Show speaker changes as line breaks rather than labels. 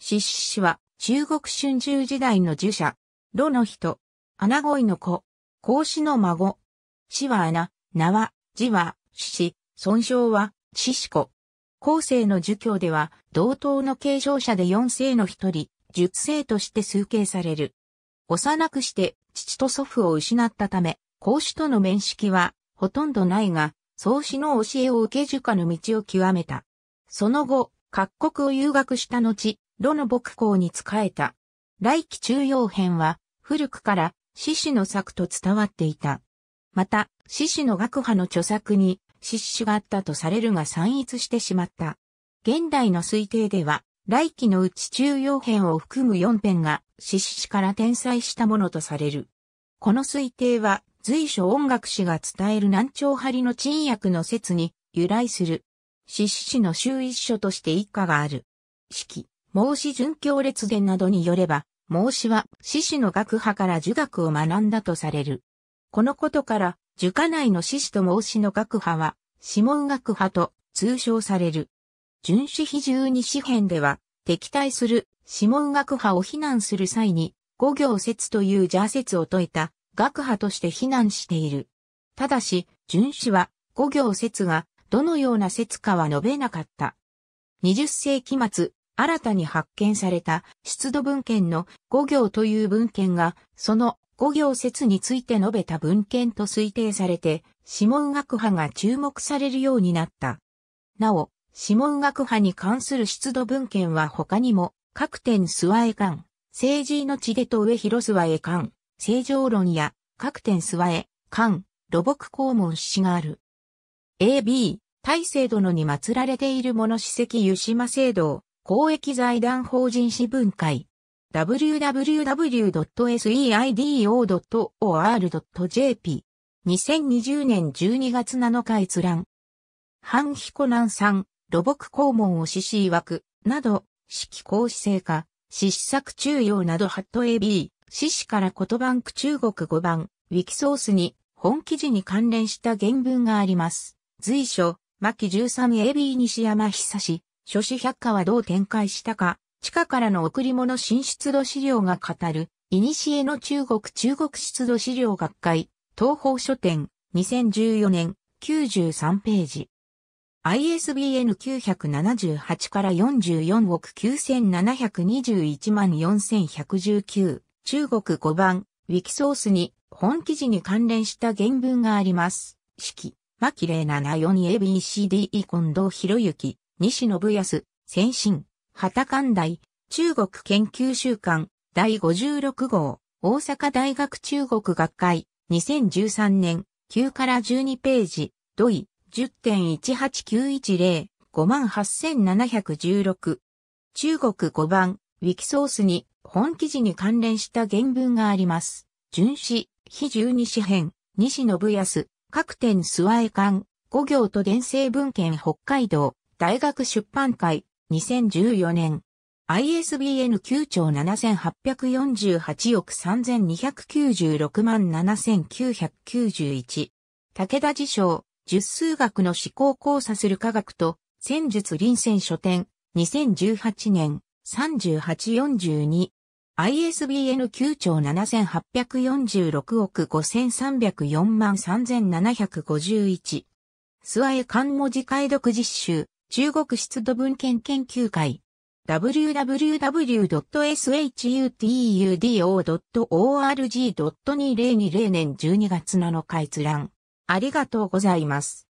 獅子氏は中国春秋時代の儒者、炉の人、穴恋の子、孔子の孫。死は穴、名は、字は、獅子、損傷は、獅子子。後世の儒教では、同等の継承者で四世の一人、術世として崇敬される。幼くして、父と祖父を失ったため、孔子との面識は、ほとんどないが、宗子の教えを受け儒家の道を極めた。その後、各国を遊学した後、炉の木工に仕えた。来期中央編は、古くから獅子の作と伝わっていた。また、獅子の学派の著作に、獅子があったとされるが散逸してしまった。現代の推定では、来期のうち中央編を含む4編が、獅子から転載したものとされる。この推定は、随所音楽史が伝える南朝張の鎮薬の説に由来する。獅子の周一書として一家がある。式。孟子殉教列伝などによれば、孟子は子子の学派から儒学を学んだとされる。このことから、儒家内の子子と孟子の学派は、諮問学派と通称される。殉子比十二詩編では、敵対する諮問学派を非難する際に、五行説という邪説を説いた学派として非難している。ただし、殉子は五行説がどのような説かは述べなかった。20世紀末、新たに発見された出土文献の5行という文献が、その5行説について述べた文献と推定されて、指紋学派が注目されるようになった。なお、指紋学派に関する出土文献は他にも、各点諏訪絵館、政治の地でと上広諏訪へ館、正常論や、各点諏訪へ館、土木公文詩がある。AB、大聖殿に祀られているもの史跡湯島聖堂、公益財団法人支分会 www.seido.or.jp 2020年12月7日閲覧ハンヒコンさん。ロボ木公文を死曰枠など、式公子成果、詩作中要などハット AB、死死から言葉ク中国語版、ウィキソースに本記事に関連した原文があります。随所、牧 13AB 西山久志、書士百科はどう展開したか、地下からの贈り物新出土資料が語る、古の中国中国出土資料学会、東方書店、2014年、93ページ。ISBN 978から44億9721万4119中国5番ウィキソースに本記事に関連した原文があります。式、牧玲742 ABCDE 近藤博之西信康、先進、畑寛大、中国研究週刊、第56号、大阪大学中国学会、2013年、9から12ページ、土井、10.18910、58716。中国5番、ウィキソースに、本記事に関連した原文があります。巡視、非十二詩編、西信康、各点諏訪江館、五行と伝生文献北海道、大学出版会2014年 ISBN 9兆7848億3296万7991武田辞書十数学の思考交差する科学と戦術臨戦書店2018年3842 ISBN 9兆7846億5304万3751。諏訪へ漢文字解読実習中国湿度文献研究会 www.shutudo.org.2020 年12月7日閲覧。ありがとうございます。